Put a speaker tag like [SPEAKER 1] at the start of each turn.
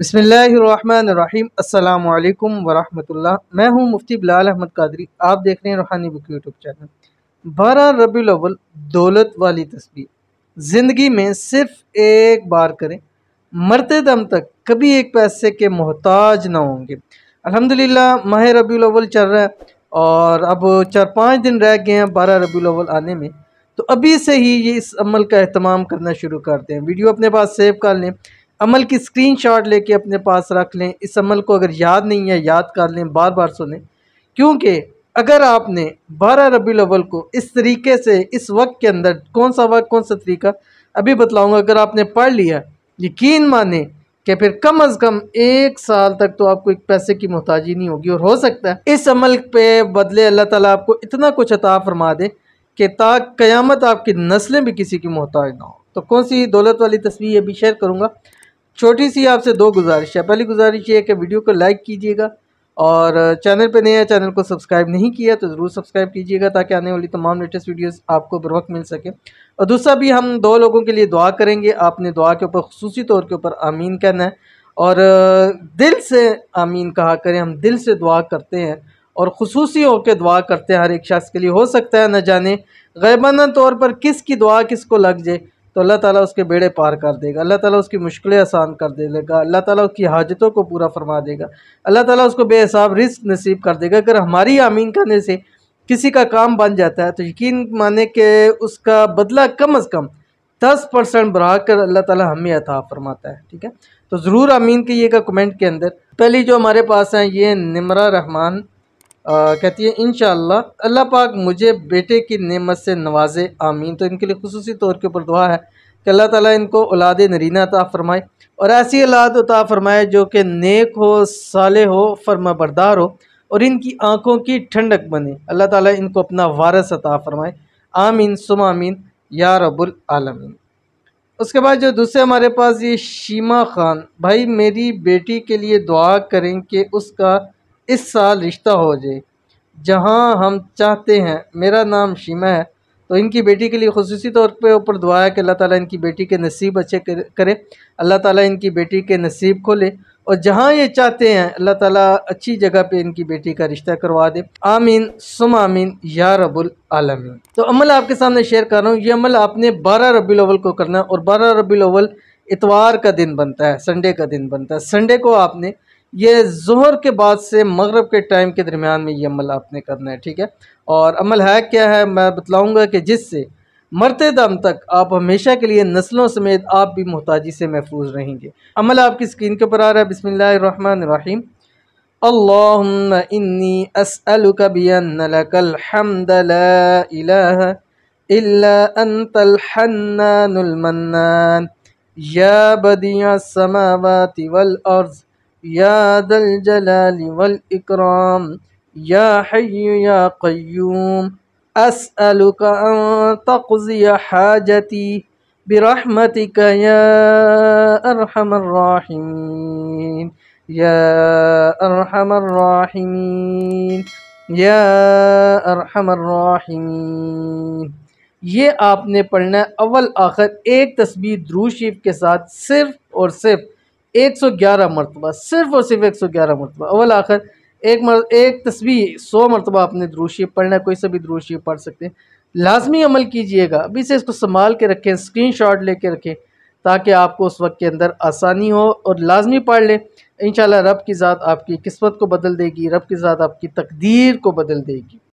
[SPEAKER 1] बसमीम् अल्लाम वरहमतुल्ला मैं हूं मुफ्ती बिलाल अहमद कादरी आप देख रहे हैं रूहानी बुक यूट्यूब चैनल बारह रबी अवल दौलत वाली तस्वीर ज़िंदगी में सिर्फ एक बार करें मरते दम तक कभी एक पैसे के मोहताज ना होंगे अल्हम्दुलिल्लाह माह रबी अवल चल रहा है और अब चार पाँच दिन रह गए हैं बारह रबी अवल आने में तो अभी से ही ये इस अमल का अहतमाम करना शुरू करते हैं वीडियो अपने पास सेव कर लें अमल की स्क्रीन शॉट लेके अपने पास रख लें इस अमल को अगर याद नहीं है याद कर लें बार बार सुने क्योंकि अगर आपने बारह रबी अव्वल को इस तरीके से इस वक्त के अंदर कौन सा वक्त कौन सा तरीका अभी बतलाऊँगा अगर आपने पढ़ लिया यकीन माने कि फिर कम अज़ कम एक साल तक तो आपको एक पैसे की मोहताजी नहीं होगी और हो सकता है इस अमल पे बदले अल्लाह ताला आपको इतना कुछ अता फरमा दे कि ता क़यामत आपकी नस्लें भी किसी की मोहताज ना हो तो कौन सी दौलत वाली तस्वीर अभी शेयर करूँगा छोटी सी आपसे दो गुजारिश है पहली गुजारिश ये कि वीडियो को लाइक कीजिएगा और चैनल पे नया चैनल को सब्सक्राइब नहीं किया तो ज़रूर सब्सक्राइब कीजिएगा ताकि आने वाली तमाम लेटेस्ट वीडियोस आपको बर वक्त मिल सके और दूसरा भी हम दो लोगों के लिए दुआ करेंगे आपने दुआ के ऊपर खसूसी तौर के ऊपर आमीन कहना है और दिल से आमीन कहा करें हम दिल से दुआ करते हैं और खसूसी होकर दुआ करते हैं हर एक शख्स के लिए हो सकता है न जाने गैबाना तौर पर किस की दुआ किस को लग जाए तो अल्लाह ताला उसके बेड़े पार कर देगा अल्लाह ताला उसकी मुश्किलें आसान कर देगा अल्लाह ताला उसकी हाजतों को पूरा फरमा देगा अल्लाह ताला उसको बेहिसाब रिस्क नसीब कर देगा अगर हमारी आमीन करने से किसी का काम बन जाता है तो यकीन माने कि उसका बदला कम अज़ कम दस परसेंट बढ़ा कर अल्लाह ताला हमें अता फरमाता है ठीक है तो ज़रूर आमीन कीजिएगा कमेंट के अंदर पहली जो हमारे पास हैं ये निमरा रहमान कहती है इन अल्लाह पाक मुझे बेटे की नमत से नवाजे आमीन तो इनके लिए खसूस तौर के ऊपर दुआ है कि अल्लाह ताली इनको औलाद नरीना अता फ़रमाए और ऐसी औलाद अता फ़रमाए जो कि नेक हो साले हो फरमा बरदार हो और इनकी आँखों की ठंडक बने अल्लाह ताली इनको अपना वारस अता फ़रमाए आमीन सुम आमीन या रबालमीन उसके बाद जो दूसरे हमारे पास ये शीमा ख़ान भाई मेरी बेटी के लिए दुआ करें कि उसका इस साल रिश्ता हो जाए जहाँ हम चाहते हैं मेरा नाम शीमा है तो इनकी बेटी के लिए खसूस तौर पर ऊपर दुआ है कि अल्लाह ताली इनकी बेटी के नसीब अच्छे करे अल्लाह ताली इनकी बेटी के नसीब खोले और जहाँ ये चाहते हैं अल्लाह ताली अच्छी जगह पर इनकी बेटी का रिश्ता करवा दे आमीन सुम आमीन या रबुल आलमीन तो अमल आपके सामने शेयर कर रहा हूँ ये अमल आपने बारह रबी अवल को करना है और बारह रबी अवल इतवार का दिन बनता है संडे का दिन बनता है संडे को आपने ये जहर के बाद से मगरब के टाइम के दरमियान में ये अमल आपने करना है ठीक है और अमल है क्या है मैं बतलाऊँगा कि जिससे मरते दम तक आप हमेशा के लिए नस्लों समेत आप भी मोहताजी से महफूज रहेंगे अमल आपकी स्क्रीन के ऊपर आ रहा है अंतल हन्नानुल मन्नान या बदिया वल अर्ज़ या दल जलाल वल इकराम या हय्यु या क्यूम أسألك أن تقضي حاجتي برحمتك يا أرحم الراحمين يا أرحم الراحمين ये आपने पढ़ना है अव्वल आखिर एक तस्वीर द्रू के साथ सिर्फ और सिर्फ एक सौ ग्यारह मरतबा सिर्फ और सिर्फ एक सौ ग्यारह मरतबा अवल आखिर एक मर एक तस्वीर सौ मरतबा आपने द्रोशी पढ़ना कोई सा भी पढ़ सकते हैं लाजमी अमल कीजिएगा अभी से इसको संभाल के रखें स्क्रीन शॉट ले कर रखें ताकि आपको उस वक्त के अंदर आसानी हो और लाजमी पढ़ लें इन रब की ज़ात आपकी किस्मत को बदल देगी रब की ज़ात आपकी तकदीर को बदल देगी